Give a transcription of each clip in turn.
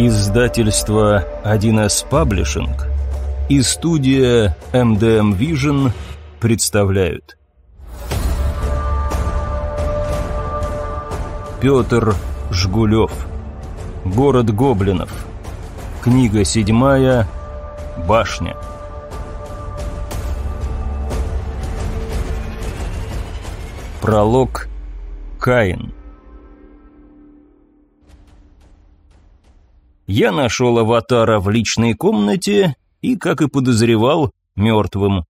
Издательство 1С Паблишинг и студия MDM «Эм Vision эм представляют Петр Жгулев Город гоблинов Книга седьмая Башня Пролог Каин я нашел аватара в личной комнате и, как и подозревал, мертвым.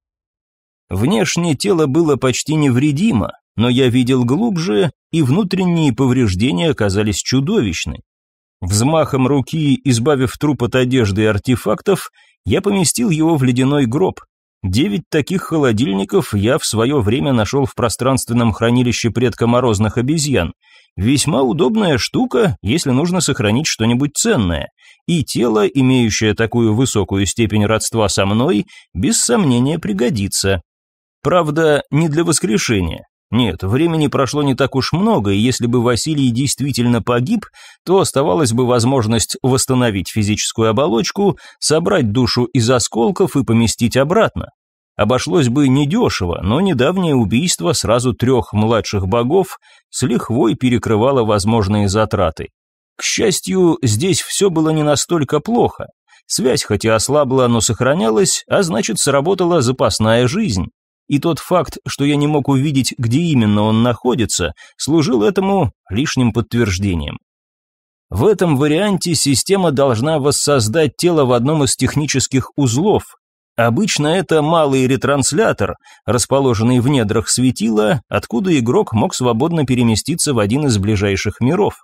Внешне тело было почти невредимо, но я видел глубже, и внутренние повреждения оказались чудовищны. Взмахом руки, избавив труп от одежды и артефактов, я поместил его в ледяной гроб. Девять таких холодильников я в свое время нашел в пространственном хранилище морозных обезьян. Весьма удобная штука, если нужно сохранить что-нибудь ценное. И тело, имеющее такую высокую степень родства со мной, без сомнения пригодится. Правда, не для воскрешения. Нет, времени прошло не так уж много, и если бы Василий действительно погиб, то оставалась бы возможность восстановить физическую оболочку, собрать душу из осколков и поместить обратно. Обошлось бы недешево, но недавнее убийство сразу трех младших богов с лихвой перекрывало возможные затраты. К счастью, здесь все было не настолько плохо. Связь хотя ослабла, но сохранялась, а значит сработала запасная жизнь. И тот факт, что я не мог увидеть, где именно он находится, служил этому лишним подтверждением. В этом варианте система должна воссоздать тело в одном из технических узлов, Обычно это малый ретранслятор, расположенный в недрах светила, откуда игрок мог свободно переместиться в один из ближайших миров.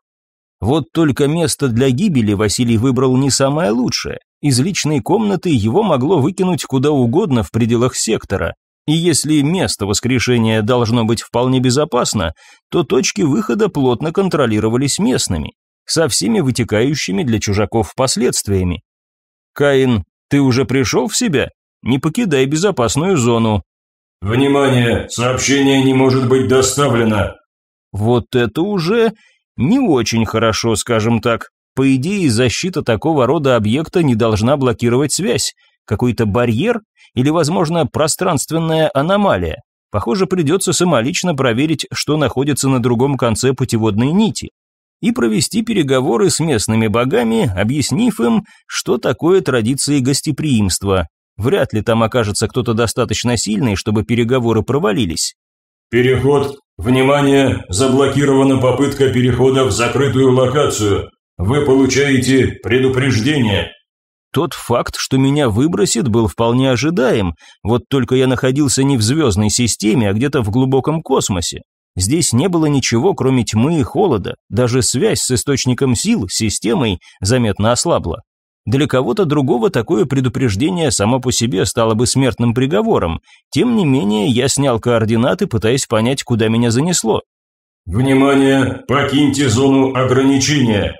Вот только место для гибели Василий выбрал не самое лучшее. Из личной комнаты его могло выкинуть куда угодно в пределах сектора. И если место воскрешения должно быть вполне безопасно, то точки выхода плотно контролировались местными, со всеми вытекающими для чужаков последствиями. «Каин, ты уже пришел в себя?» Не покидай безопасную зону». «Внимание! Сообщение не может быть доставлено!» Вот это уже не очень хорошо, скажем так. По идее, защита такого рода объекта не должна блокировать связь. Какой-то барьер или, возможно, пространственная аномалия. Похоже, придется самолично проверить, что находится на другом конце путеводной нити. И провести переговоры с местными богами, объяснив им, что такое традиции гостеприимства, Вряд ли там окажется кто-то достаточно сильный, чтобы переговоры провалились. «Переход! Внимание! Заблокирована попытка перехода в закрытую локацию. Вы получаете предупреждение!» Тот факт, что меня выбросит, был вполне ожидаем, вот только я находился не в звездной системе, а где-то в глубоком космосе. Здесь не было ничего, кроме тьмы и холода, даже связь с источником сил, системой, заметно ослабла. Для кого-то другого такое предупреждение само по себе стало бы смертным приговором. Тем не менее, я снял координаты, пытаясь понять, куда меня занесло. «Внимание! Покиньте зону ограничения!»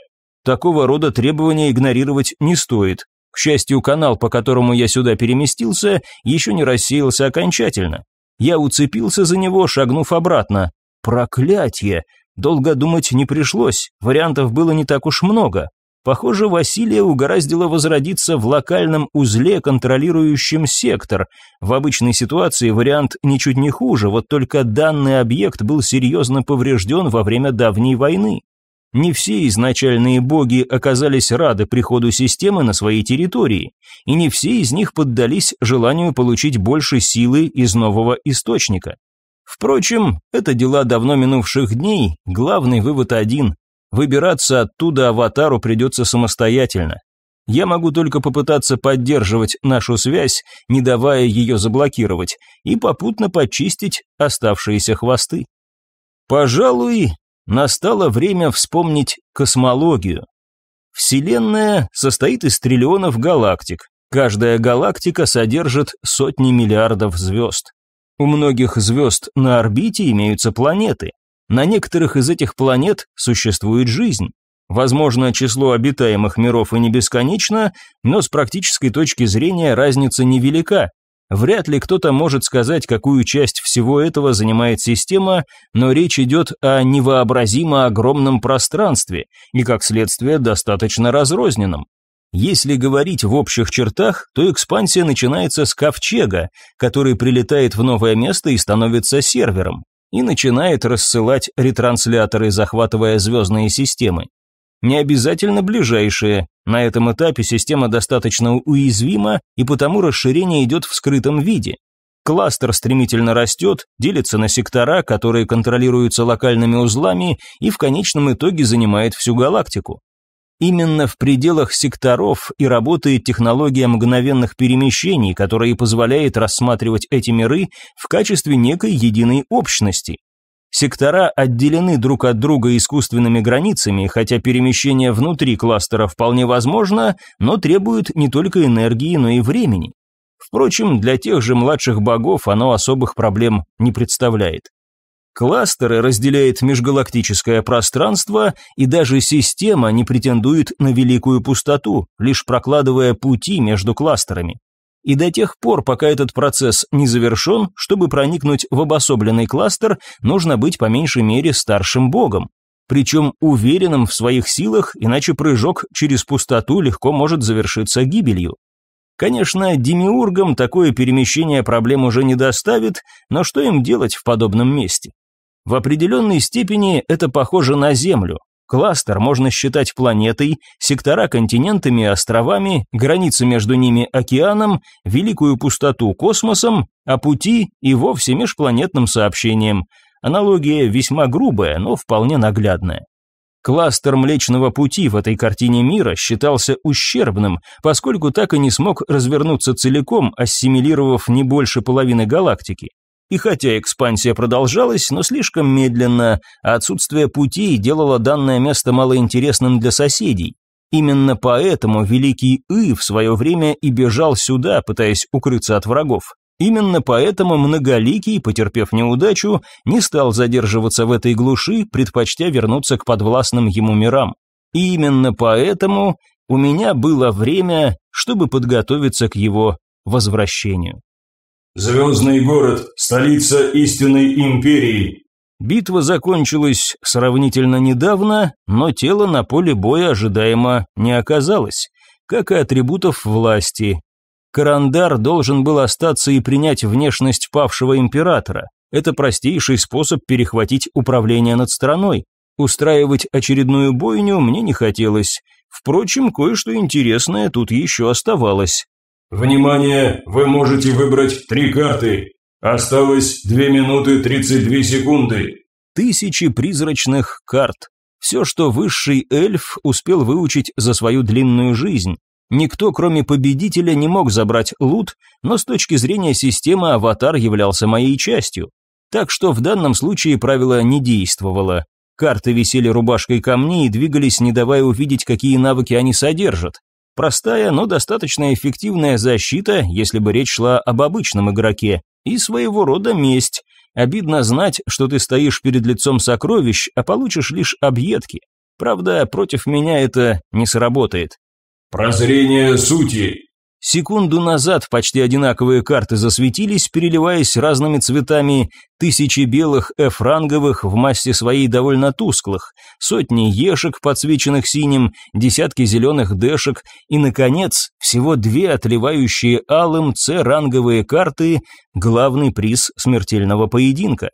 Такого рода требования игнорировать не стоит. К счастью, канал, по которому я сюда переместился, еще не рассеялся окончательно. Я уцепился за него, шагнув обратно. Проклятье! Долго думать не пришлось, вариантов было не так уж много. Похоже, Василия угораздило возродиться в локальном узле, контролирующем сектор. В обычной ситуации вариант ничуть не хуже, вот только данный объект был серьезно поврежден во время давней войны. Не все изначальные боги оказались рады приходу системы на своей территории, и не все из них поддались желанию получить больше силы из нового источника. Впрочем, это дела давно минувших дней, главный вывод один Выбираться оттуда аватару придется самостоятельно. Я могу только попытаться поддерживать нашу связь, не давая ее заблокировать, и попутно почистить оставшиеся хвосты. Пожалуй, настало время вспомнить космологию. Вселенная состоит из триллионов галактик. Каждая галактика содержит сотни миллиардов звезд. У многих звезд на орбите имеются планеты. На некоторых из этих планет существует жизнь. Возможно, число обитаемых миров и не бесконечно, но с практической точки зрения разница невелика. Вряд ли кто-то может сказать, какую часть всего этого занимает система, но речь идет о невообразимо огромном пространстве и, как следствие, достаточно разрозненном. Если говорить в общих чертах, то экспансия начинается с ковчега, который прилетает в новое место и становится сервером и начинает рассылать ретрансляторы, захватывая звездные системы. Не обязательно ближайшие. На этом этапе система достаточно уязвима, и потому расширение идет в скрытом виде. Кластер стремительно растет, делится на сектора, которые контролируются локальными узлами, и в конечном итоге занимает всю галактику. Именно в пределах секторов и работает технология мгновенных перемещений, которая позволяет рассматривать эти миры в качестве некой единой общности. Сектора отделены друг от друга искусственными границами, хотя перемещение внутри кластера вполне возможно, но требует не только энергии, но и времени. Впрочем, для тех же младших богов оно особых проблем не представляет. Кластеры разделяет межгалактическое пространство, и даже система не претендует на великую пустоту, лишь прокладывая пути между кластерами. И до тех пор, пока этот процесс не завершен, чтобы проникнуть в обособленный кластер, нужно быть по меньшей мере старшим богом. Причем уверенным в своих силах, иначе прыжок через пустоту легко может завершиться гибелью. Конечно, демиургам такое перемещение проблем уже не доставит, но что им делать в подобном месте? В определенной степени это похоже на Землю. Кластер можно считать планетой, сектора континентами и островами, границы между ними океаном, великую пустоту космосом, а пути и вовсе межпланетным сообщением. Аналогия весьма грубая, но вполне наглядная. Кластер Млечного Пути в этой картине мира считался ущербным, поскольку так и не смог развернуться целиком, ассимилировав не больше половины галактики. И хотя экспансия продолжалась, но слишком медленно, а отсутствие путей делало данное место малоинтересным для соседей. Именно поэтому Великий И в свое время и бежал сюда, пытаясь укрыться от врагов. Именно поэтому Многоликий, потерпев неудачу, не стал задерживаться в этой глуши, предпочтя вернуться к подвластным ему мирам. И именно поэтому у меня было время, чтобы подготовиться к его возвращению. Звездный город, столица истинной империи. Битва закончилась сравнительно недавно, но тело на поле боя ожидаемо не оказалось, как и атрибутов власти. Карандар должен был остаться и принять внешность павшего императора. Это простейший способ перехватить управление над страной. Устраивать очередную бойню мне не хотелось. Впрочем, кое-что интересное тут еще оставалось. Внимание, вы можете выбрать три карты. Осталось 2 минуты 32 секунды. Тысячи призрачных карт. Все, что высший эльф успел выучить за свою длинную жизнь. Никто, кроме победителя, не мог забрать лут, но с точки зрения системы аватар являлся моей частью. Так что в данном случае правило не действовало. Карты висели рубашкой ко мне и двигались, не давая увидеть, какие навыки они содержат. Простая, но достаточно эффективная защита, если бы речь шла об обычном игроке, и своего рода месть. Обидно знать, что ты стоишь перед лицом сокровищ, а получишь лишь объедки. Правда, против меня это не сработает. Прозрение сути. Секунду назад почти одинаковые карты засветились, переливаясь разными цветами, тысячи белых F-ранговых в массе своей довольно тусклых, сотни ешек, подсвеченных синим, десятки зеленых дэшек и, наконец, всего две отливающие алым c ранговые карты, главный приз смертельного поединка.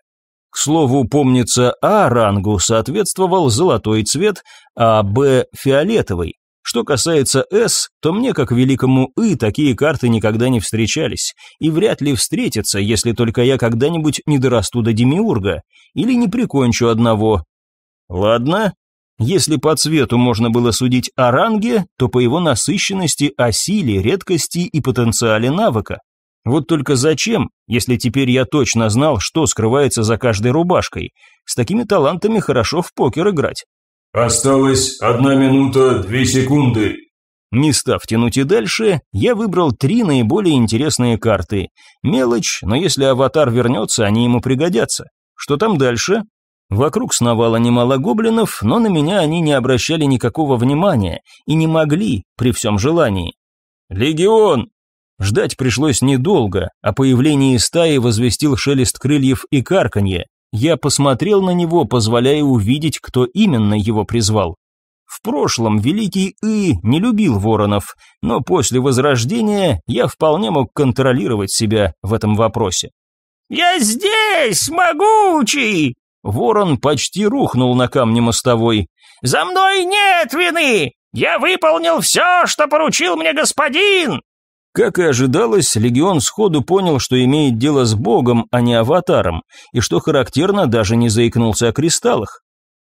К слову, помнится, А-рангу соответствовал золотой цвет, а Б – фиолетовый. Что касается «С», то мне, как великому «И», такие карты никогда не встречались, и вряд ли встретятся, если только я когда-нибудь не дорасту до Демиурга, или не прикончу одного. Ладно, если по цвету можно было судить о ранге, то по его насыщенности, о силе, редкости и потенциале навыка. Вот только зачем, если теперь я точно знал, что скрывается за каждой рубашкой? С такими талантами хорошо в покер играть. «Осталось одна минута две секунды». Не став тянуть и дальше, я выбрал три наиболее интересные карты. Мелочь, но если аватар вернется, они ему пригодятся. Что там дальше? Вокруг сновало немало гоблинов, но на меня они не обращали никакого внимания и не могли при всем желании. «Легион!» Ждать пришлось недолго, о а появлении стаи возвестил шелест крыльев и карканье. Я посмотрел на него, позволяя увидеть, кто именно его призвал. В прошлом великий И не любил воронов, но после Возрождения я вполне мог контролировать себя в этом вопросе. «Я здесь, могучий!» Ворон почти рухнул на камне мостовой. «За мной нет вины! Я выполнил все, что поручил мне господин!» Как и ожидалось, легион сходу понял, что имеет дело с богом, а не аватаром, и что характерно, даже не заикнулся о кристаллах.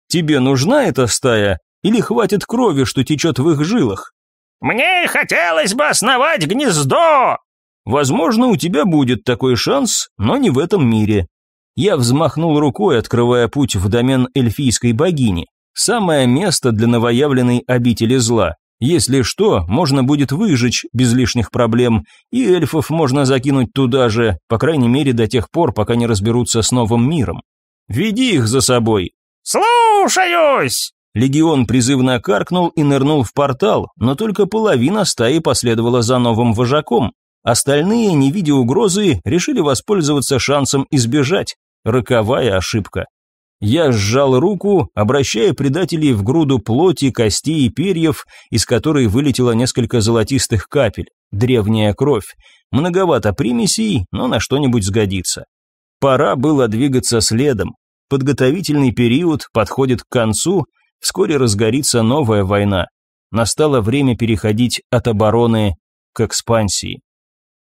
Тебе нужна эта стая или хватит крови, что течет в их жилах? Мне хотелось бы основать гнездо. Возможно, у тебя будет такой шанс, но не в этом мире. Я взмахнул рукой, открывая путь в домен эльфийской богини, самое место для новоявленной обители зла. Если что, можно будет выжечь без лишних проблем, и эльфов можно закинуть туда же, по крайней мере до тех пор, пока не разберутся с новым миром. Веди их за собой. Слушаюсь! Легион призывно каркнул и нырнул в портал, но только половина стаи последовала за новым вожаком. Остальные, не видя угрозы, решили воспользоваться шансом избежать. Роковая ошибка. Я сжал руку, обращая предателей в груду плоти, костей и перьев, из которой вылетело несколько золотистых капель. Древняя кровь. Многовато примесей, но на что-нибудь сгодится. Пора было двигаться следом. Подготовительный период подходит к концу, вскоре разгорится новая война. Настало время переходить от обороны к экспансии.